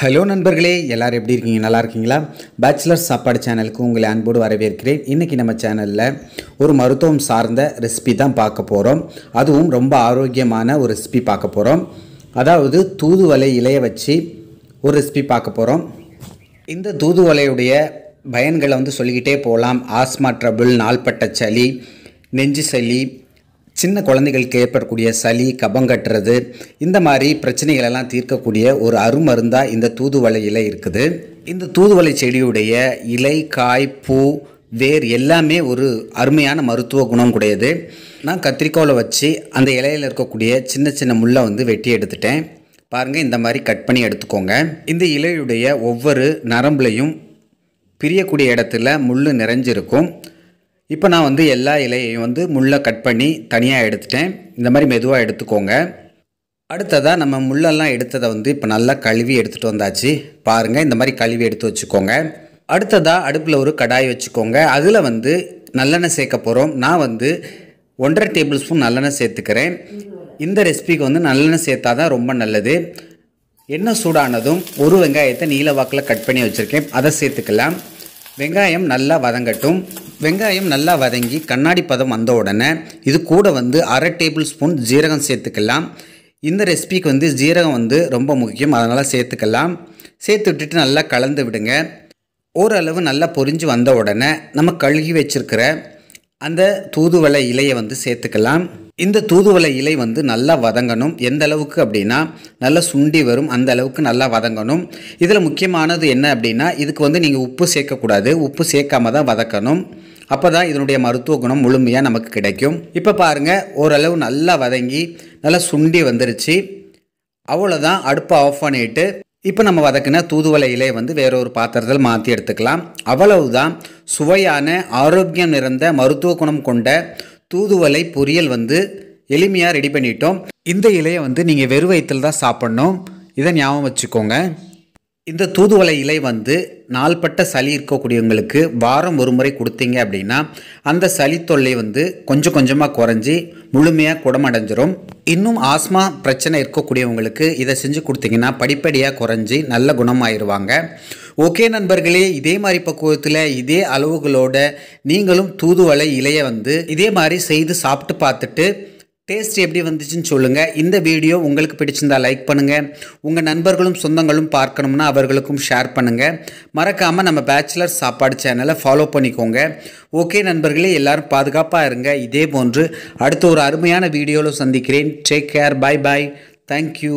hello நண்பர்களே எல்லோரும் எப்படி இருக்கீங்க நல்லா இருக்கீங்களா பேச்சுலர் சாப்பாடு சேனலுக்கு உங்களை அன்போடு வரவேற்கிறேன் இன்றைக்கி நம்ம சேனலில் ஒரு மருத்துவம் சார்ந்த ரெசிபி தான் பார்க்க போகிறோம் அதுவும் ரொம்ப ஆரோக்கியமான ஒரு ரெசிபி பார்க்க போகிறோம் அதாவது தூதுவலை இலையை வச்சு ஒரு ரெசிபி பார்க்க போகிறோம் இந்த தூதுவலையுடைய பயன்களை வந்து சொல்லிக்கிட்டே போகலாம் ஆஸ்மா ட்ரபுள் நாள்பட்ட சளி நெஞ்சு சளி சின்ன குழந்தைகளுக்கு ஏற்படக்கூடிய சளி கபம் கட்டுறது இந்த மாதிரி பிரச்சனைகளெல்லாம் தீர்க்கக்கூடிய ஒரு அருமருந்தாக இந்த தூதுவளை இலை இருக்குது இந்த தூதுவளை செடியுடைய இலை காய் பூ வேர் எல்லாமே ஒரு அருமையான மருத்துவ குணம் உடையது நான் கத்திரிக்கோலை வச்சு அந்த இலையில் இருக்கக்கூடிய சின்ன சின்ன முள்ளை வந்து வெட்டி எடுத்துட்டேன் பாருங்கள் இந்த மாதிரி கட் பண்ணி எடுத்துக்கோங்க இந்த இலையுடைய ஒவ்வொரு நரம்புலையும் பிரியக்கூடிய இடத்துல முள் நிறைஞ்சிருக்கும் இப்போ நான் வந்து எல்லா இலையையும் வந்து முள்ளை கட் பண்ணி தனியாக எடுத்துட்டேன் இந்த மாதிரி மெதுவாக எடுத்துக்கோங்க அடுத்ததாக நம்ம முள்ளெல்லாம் எடுத்ததை வந்து இப்போ நல்லா கழுவி எடுத்துகிட்டு வந்தாச்சு பாருங்கள் இந்த மாதிரி கழுவி எடுத்து வச்சுக்கோங்க அடுத்ததாக அடுப்பில் ஒரு கடாய் வச்சுக்கோங்க அதில் வந்து நல்லெண்ணெய் சேர்க்க போகிறோம் நான் வந்து ஒன்றரை டேபிள் ஸ்பூன் நல்லெண்ணெய் சேர்த்துக்கிறேன் இந்த ரெசிபிக்கு வந்து நல்லெண்ணெய் சேர்த்தா தான் ரொம்ப நல்லது எண்ணெய் சூடானதும் ஒரு வெங்காயத்தை நீல வாக்கில் கட் பண்ணி வச்சுருக்கேன் அதை சேர்த்துக்கலாம் வெங்காயம் நல்லா வதங்கட்டும் வெங்காயம் நல்லா வதங்கி கண்ணாடி பதம் வந்த உடனே இது கூட வந்து அரை டேபிள் ஸ்பூன் ஜீரகம் சேர்த்துக்கலாம் இந்த ரெசிபிக்கு வந்து ஜீரகம் வந்து ரொம்ப முக்கியம் அதனால் சேர்த்துக்கலாம் சேர்த்து விட்டுட்டு நல்லா கலந்து விடுங்க ஓரளவு நல்லா பொரிஞ்சு வந்த உடனே நம்ம கழுகி வச்சுருக்கிற அந்த தூதுவளை இலையை வந்து சேர்த்துக்கலாம் இந்த தூதுவளை இலை வந்து நல்லா வதங்கணும் எந்த அளவுக்கு அப்படின்னா நல்லா சுண்டி வரும் அந்த அளவுக்கு நல்லா வதங்கணும் இதில் முக்கியமானது என்ன அப்படின்னா இதுக்கு வந்து நீங்கள் உப்பு சேர்க்கக்கூடாது உப்பு சேர்க்காம தான் வதக்கணும் அப்போ தான் இதனுடைய மருத்துவ குணம் முழுமையாக நமக்கு கிடைக்கும் இப்போ பாருங்கள் ஓரளவு நல்லா வதங்கி நல்லா சுண்டி வந்துருச்சு அவ்வளோதான் அடுப்பை ஆஃப் பண்ணிவிட்டு இப்போ நம்ம வதக்கின தூதுவளை இலையை வந்து வேற ஒரு பாத்திரத்தில் மாற்றி எடுத்துக்கலாம் அவ்வளவுதான் சுவையான ஆரோக்கியம் நிறைந்த மருத்துவ குணம் கொண்ட தூதுவலை பொரியல் வந்து எளிமையாக ரெடி பண்ணிட்டோம் இந்த இலையை வந்து நீங்கள் வெறு வயிற்றில் தான் சாப்பிட்ணும் இதை ஞாபகம் வச்சுக்கோங்க இந்த தூதுவளை இலை வந்து நாள்பட்ட சளி இருக்கக்கூடியவங்களுக்கு வாரம் ஒரு முறை கொடுத்தீங்க அப்படின்னா அந்த சளி தொல்லை வந்து கொஞ்சம் கொஞ்சமாக குறைஞ்சி முழுமையாக குடமடைஞ்சிரும் இன்னும் ஆஸ்மா பிரச்சனை இருக்கக்கூடியவங்களுக்கு இதை செஞ்சு கொடுத்தீங்கன்னா படிப்படியாக குறைஞ்சி நல்ல குணமாயிருவாங்க ஓகே நண்பர்களே இதே மாதிரி பக்குவத்தில் இதே அளவுகளோட நீங்களும் தூதுவளை இலையை வந்து இதே மாதிரி செய்து சாப்பிட்டு பார்த்துட்டு டேஸ்ட் எப்படி வந்துச்சுன்னு சொல்லுங்கள் இந்த வீடியோ உங்களுக்கு பிடிச்சிருந்தால் லைக் பண்ணுங்கள் உங்கள் நண்பர்களும் சொந்தங்களும் பார்க்கணும்னா அவர்களுக்கும் ஷேர் பண்ணுங்கள் மறக்காமல் நம்ம பேச்சுலர் சாப்பாடு சேனலை ஃபாலோ பண்ணிக்கோங்க ஓகே நண்பர்களே எல்லோரும் பாதுகாப்பாக இருங்க இதே போன்று அடுத்த ஒரு அருமையான வீடியோவில் சந்திக்கிறேன் take care bye bye thank you